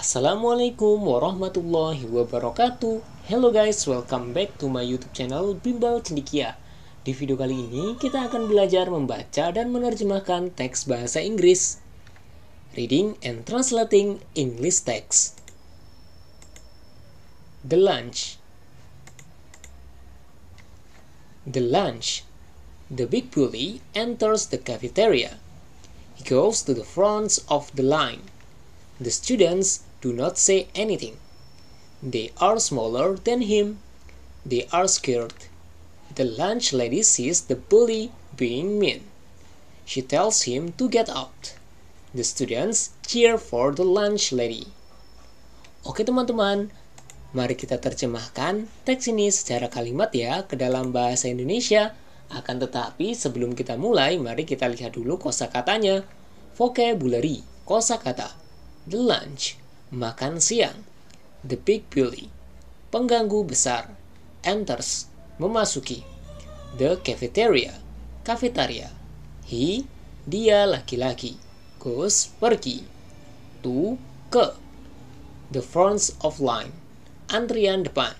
Assalamualaikum warahmatullahi wabarakatuh Hello guys, welcome back to my youtube channel Bimbal Cendikia Di video kali ini kita akan belajar membaca dan menerjemahkan teks bahasa Inggris Reading and Translating English Text The Lunch The Lunch The big bully enters the cafeteria He goes to the front of the line The students do not say anything. They are smaller than him. They are scared. The lunch lady sees the bully being mean. She tells him to get out. The students cheer for the lunch lady. Oke teman-teman, mari kita terjemahkan teks ini secara kalimat ya ke dalam bahasa Indonesia. Akan tetapi sebelum kita mulai, mari kita lihat dulu kosakatanya. Vocabulary, kosakata, the lunch, Makan siang. The Big Bully. Pengganggu besar. Enters. Memasuki. The Cafeteria. kafetaria, He. Dia laki-laki. Goes. Pergi. To. Ke. The front of line. Antrian depan.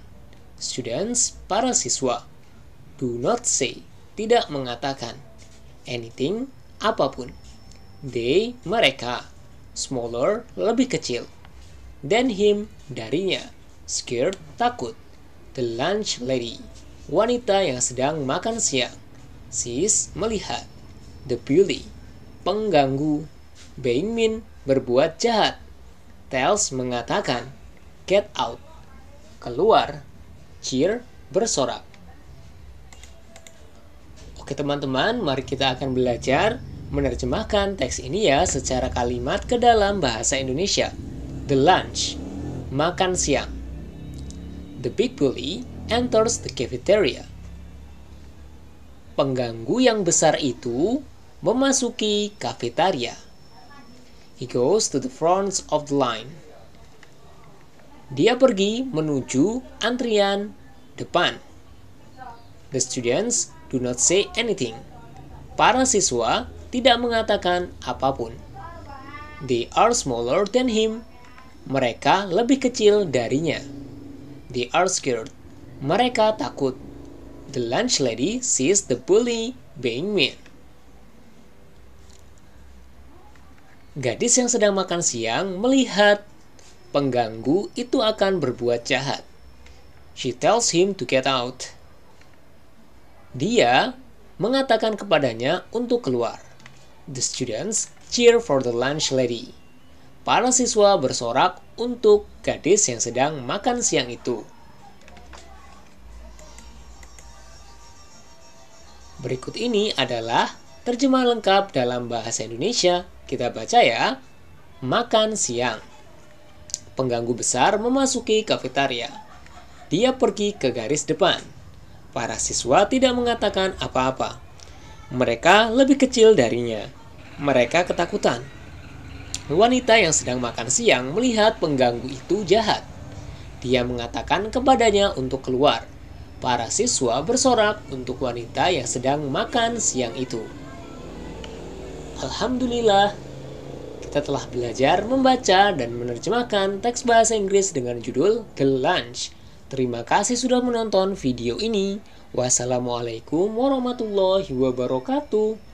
Students. Para siswa. Do not say. Tidak mengatakan. Anything. Apapun. They. Mereka. Smaller. Lebih kecil than him, darinya. Scared, takut. The lunch lady, wanita yang sedang makan siang. Sis, melihat. The bully, pengganggu. Bingmin, berbuat jahat. Tails mengatakan, get out, keluar. Cheer, bersorak. Oke teman-teman, mari kita akan belajar menerjemahkan teks ini ya secara kalimat ke dalam bahasa Indonesia. The lunch, makan siang. The big bully enters the cafeteria. Pengganggu yang besar itu memasuki kafetaria. He goes to the front of the line. Dia pergi menuju antrian depan. The students do not say anything. Para siswa tidak mengatakan apapun. They are smaller than him mereka lebih kecil darinya. They are scared. Mereka takut. The lunch lady sees the bully being mean. Gadis yang sedang makan siang melihat pengganggu itu akan berbuat jahat. She tells him to get out. Dia mengatakan kepadanya untuk keluar. The students cheer for the lunch lady. Para siswa bersorak untuk gadis yang sedang makan siang itu. Berikut ini adalah terjemah lengkap dalam bahasa Indonesia. Kita baca ya. Makan siang. Pengganggu besar memasuki kafetaria. Dia pergi ke garis depan. Para siswa tidak mengatakan apa-apa. Mereka lebih kecil darinya. Mereka ketakutan Wanita yang sedang makan siang melihat pengganggu itu jahat. Dia mengatakan kepadanya untuk keluar. Para siswa bersorak untuk wanita yang sedang makan siang itu. Alhamdulillah, kita telah belajar membaca dan menerjemahkan teks bahasa Inggris dengan judul The Lunch. Terima kasih sudah menonton video ini. Wassalamualaikum warahmatullahi wabarakatuh.